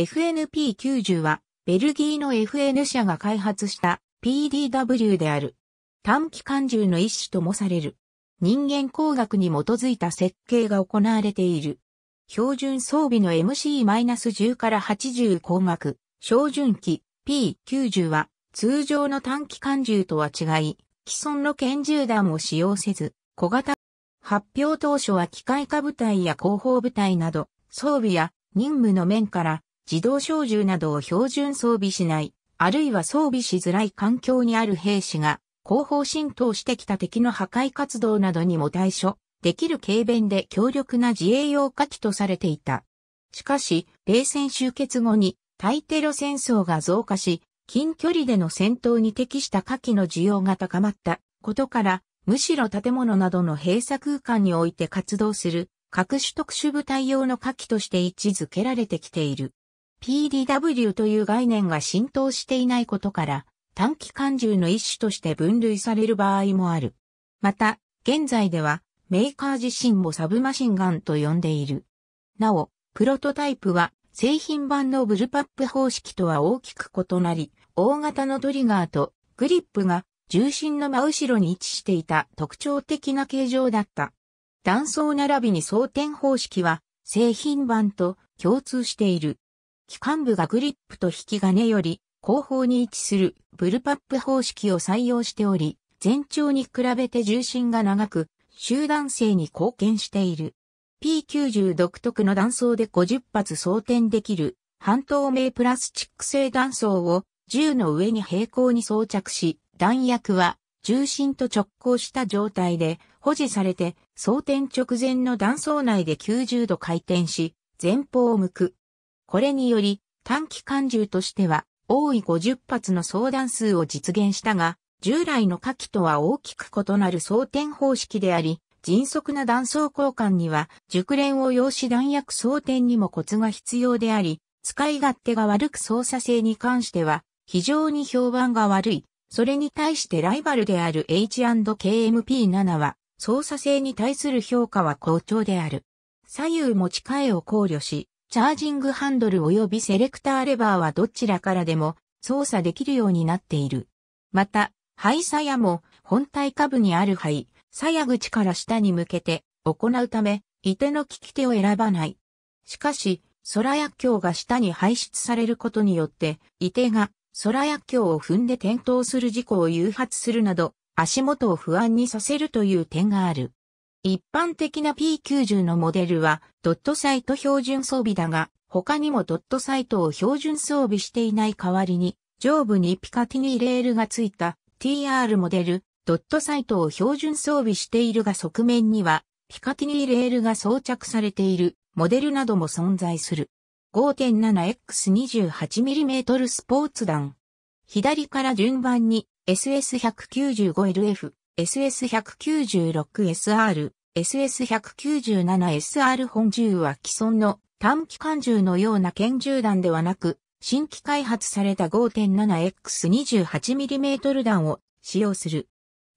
FNP90 は、ベルギーの FN 社が開発した PDW である。短期間銃の一種ともされる。人間工学に基づいた設計が行われている。標準装備の MC-10 から80工学、標準機 P90 は通常の短期間銃とは違い、既存の拳銃弾を使用せず、小型。発表当初は機械化部隊や広報部隊など、装備や任務の面から自動小銃などを標準装備しない、あるいは装備しづらい環境にある兵士が、後方浸透してきた敵の破壊活動などにも対処できる軽便で強力な自衛用火器とされていた。しかし、冷戦終結後に対テロ戦争が増加し、近距離での戦闘に適した火器の需要が高まったことから、むしろ建物などの閉鎖空間において活動する各種特殊部隊用の火器として位置づけられてきている。PDW という概念が浸透していないことから、短期間銃の一種として分類される場合もある。また、現在では、メーカー自身もサブマシンガンと呼んでいる。なお、プロトタイプは、製品版のブルパップ方式とは大きく異なり、大型のトリガーとグリップが重心の真後ろに位置していた特徴的な形状だった。断層並びに装填方式は製品版と共通している。機関部がグリップと引き金より後方に位置するブルパップ方式を採用しており、全長に比べて重心が長く、集団性に貢献している。P90 独特の断層で50発装填できる半透明プラスチック製断層を銃の上に平行に装着し、弾薬は重心と直行した状態で保持されて装填直前の断層内で90度回転し、前方を向くこれにより、短期間銃としては、多い50発の相談数を実現したが、従来の火器とは大きく異なる装填方式であり、迅速な弾倉交換には、熟練を要し弾薬装填にもコツが必要であり、使い勝手が悪く操作性に関しては、非常に評判が悪い。それに対してライバルである H&KMP7 は、操作性に対する評価は好調である。左右持ち替えを考慮し、チャージングハンドル及びセレクターレバーはどちらからでも操作できるようになっている。また、灰鞘も本体下部にある灰、鞘口から下に向けて行うため、い手の利き手を選ばない。しかし、空薬莢が下に排出されることによって、い手が空薬莢を踏んで転倒する事故を誘発するなど、足元を不安にさせるという点がある。一般的な P90 のモデルはドットサイト標準装備だが、他にもドットサイトを標準装備していない代わりに、上部にピカティニーレールがついた TR モデル、ドットサイトを標準装備しているが側面には、ピカティニーレールが装着されているモデルなども存在する。5.7x28mm スポーツ弾。左から順番に SS195LF、SS196SR、SS197SR 本銃は既存の短期間銃のような拳銃弾ではなく、新規開発された 5.7X28mm 弾を使用する。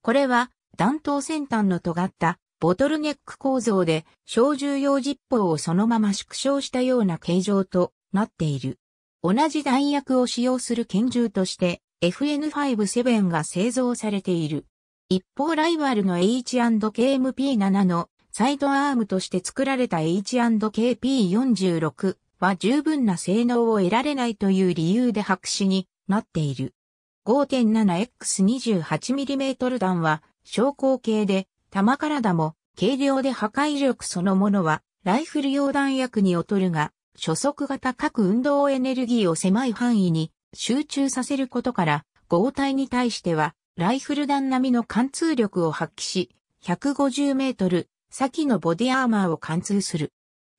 これは弾頭先端の尖ったボトルネック構造で小銃用実砲をそのまま縮小したような形状となっている。同じ弾薬を使用する拳銃として FN57 が製造されている。一方ライバルの H&KMP7 のサイドアームとして作られた H&KP46 は十分な性能を得られないという理由で白紙になっている。5.7x28mm 弾は昇降系で弾体も軽量で破壊力そのものはライフル用弾薬に劣るが初速型各運動エネルギーを狭い範囲に集中させることから合体に対してはライフル弾並みの貫通力を発揮し、150メートル先のボディアーマーを貫通する。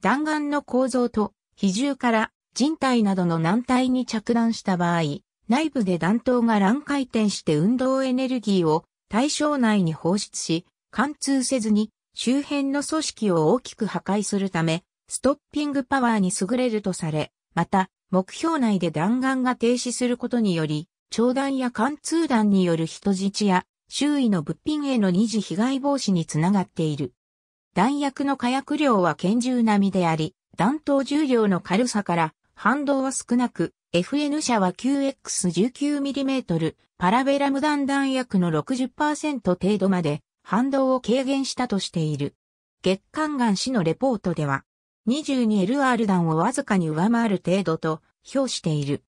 弾丸の構造と比重から人体などの軟体に着弾した場合、内部で弾頭が乱回転して運動エネルギーを対象内に放出し、貫通せずに周辺の組織を大きく破壊するため、ストッピングパワーに優れるとされ、また、目標内で弾丸が停止することにより、長弾や貫通弾による人質や周囲の物品への二次被害防止につながっている。弾薬の火薬量は拳銃並みであり、弾頭重量の軽さから反動は少なく、FN 社は QX19mm パラベラム弾弾薬の60%程度まで反動を軽減したとしている。月刊岩氏のレポートでは、22LR 弾をわずかに上回る程度と評している。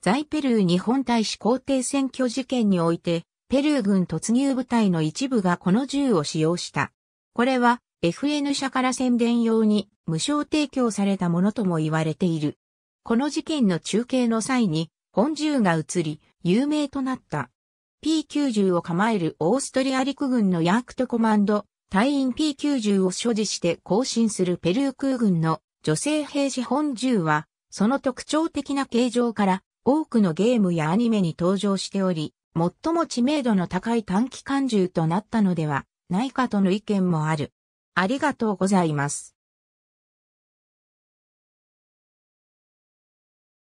在ペルー日本大使公邸選挙事件において、ペルー軍突入部隊の一部がこの銃を使用した。これは FN 社から宣伝用に無償提供されたものとも言われている。この事件の中継の際に本銃が移り、有名となった。P90 を構えるオーストリア陸軍のヤークトコマンド、隊員 P90 を所持して行進するペルー空軍の女性兵士本銃は、その特徴的な形状から多くのゲームやアニメに登場しており、最も知名度の高い短期間銃となったのではないかとの意見もある。ありがとうございます。